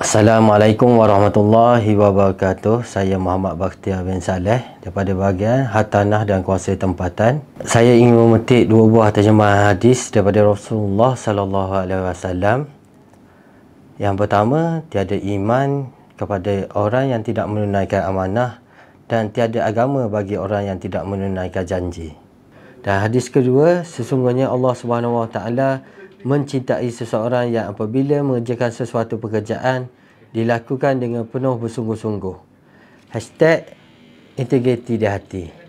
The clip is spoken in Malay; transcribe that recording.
Assalamualaikum warahmatullahi wabarakatuh. Saya Muhammad Bakhtiar bin Saleh daripada bahagian hatanah dan Kuasa Tempatan. Saya ingin memetik dua buah terjemahan hadis daripada Rasulullah sallallahu alaihi wasallam. Yang pertama, tiada iman kepada orang yang tidak menunaikan amanah dan tiada agama bagi orang yang tidak menunaikan janji. Dan hadis kedua, sesungguhnya Allah Subhanahu Wa Taala mencintai seseorang yang apabila mengerjakan sesuatu pekerjaan dilakukan dengan penuh bersungguh-sungguh. Hashtag #integriti di hati.